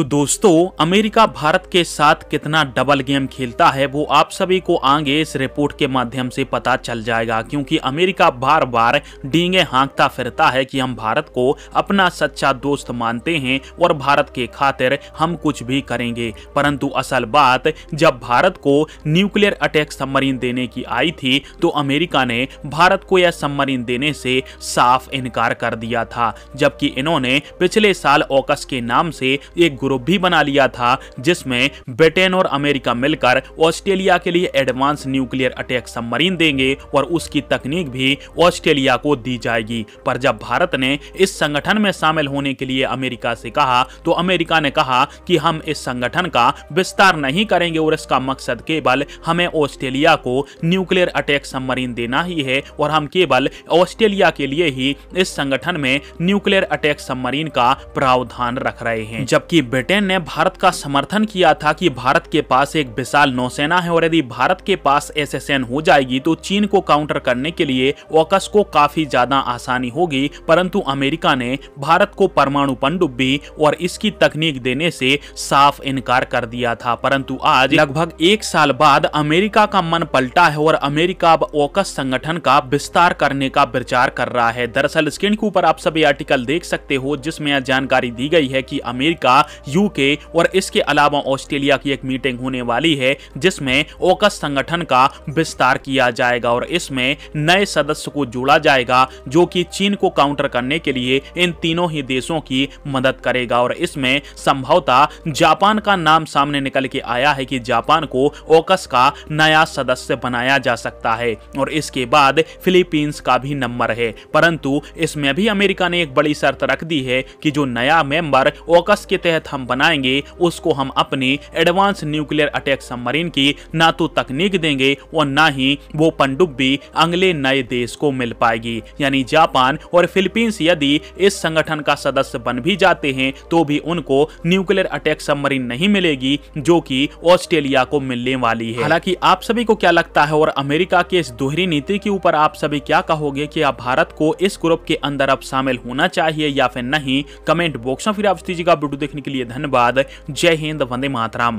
तो दोस्तों अमेरिका भारत के साथ कितना डबल गेम खेलता है वो आप सभी को आगे इस रिपोर्ट के माध्यम से पता चल जाएगा क्योंकि अमेरिका बार बार डींगे हांकता फिरता है कि हम भारत को अपना सच्चा दोस्त मानते हैं और भारत के खातिर हम कुछ भी करेंगे परंतु असल बात जब भारत को न्यूक्लियर अटैक सबमरीन देने की आई थी तो अमेरिका ने भारत को यह सबमरीन देने से साफ इनकार कर दिया था जबकि इन्होंने पिछले साल ऑकस के नाम से एक ग्रुप भी बना लिया था जिसमें ब्रिटेन और अमेरिका मिलकर ऑस्ट्रेलिया के लिए एडवांस न्यूक्लियर अटैक सबमरीन देंगे और उसकी तकनीक भी ऑस्ट्रेलिया को दी जाएगी पर जब भारत ने इस संगठन में शामिल होने के लिए अमेरिका से कहा तो अमेरिका ने कहा कि हम इस संगठन का विस्तार नहीं करेंगे और इसका मकसद केवल हमें ऑस्ट्रेलिया को न्यूक्लियर अटैक सबमरीन देना ही है और हम केवल ऑस्ट्रेलिया के लिए ही इस संगठन में न्यूक्लियर अटैक सबमरीन का प्रावधान रख रहे हैं जबकि ब्रिटेन ने भारत का समर्थन किया था कि भारत के पास एक विशाल नौसेना है और यदि भारत के पास एसएसएन हो जाएगी तो चीन को काउंटर करने के लिए ओकस को काफी ज्यादा आसानी होगी परंतु अमेरिका ने भारत को परमाणु पनडुब्बी और इसकी तकनीक देने से साफ इनकार कर दिया था परंतु आज लगभग एक साल बाद अमेरिका का मन पलटा है और अमेरिका अब ओकस संगठन का विस्तार करने का विचार कर रहा है दरअसल स्क्रीन के ऊपर आप सभी आर्टिकल देख सकते हो जिसमें जानकारी दी गई है कि अमेरिका यूके और इसके अलावा ऑस्ट्रेलिया की एक मीटिंग होने वाली है जिसमें ओकस संगठन का विस्तार किया जाएगा और इसमें नए सदस्य को जोड़ा जाएगा जो कि चीन को काउंटर करने के लिए इन तीनों ही देशों की मदद करेगा और इसमें संभवतः जापान का नाम सामने निकल के आया है कि जापान को ओकस का नया सदस्य बनाया जा सकता है और इसके बाद फिलीपींस का भी नंबर है परंतु इसमें भी अमेरिका ने एक बड़ी शर्त रख दी है कि जो नया मेंबर ओकस के तहत हम बनाएंगे उसको हम अपने एडवांस न्यूक्लियर अटैक सबमरीन की ना तो तकनीक देंगे और ना ही वो पनडुब्बी अगले नए देश को मिल पाएगी यानी जापान और फिलीपींस यदि इस संगठन का सदस्य बन भी जाते हैं तो भी उनको न्यूक्लियर अटैक सबमरीन नहीं मिलेगी जो कि ऑस्ट्रेलिया को मिलने वाली है हालांकि आप सभी को क्या लगता है और अमेरिका के इस दोहरी नीति के ऊपर आप सभी क्या कहोगे कि आप भारत को इस ग्रुप के अंदर अब शामिल होना चाहिए या फिर नहीं कमेंट बॉक्स में फिर आप दीजिएगा वीडियो देखने के लिए लिए धन्यवाद जय हिंद वंदे मातराम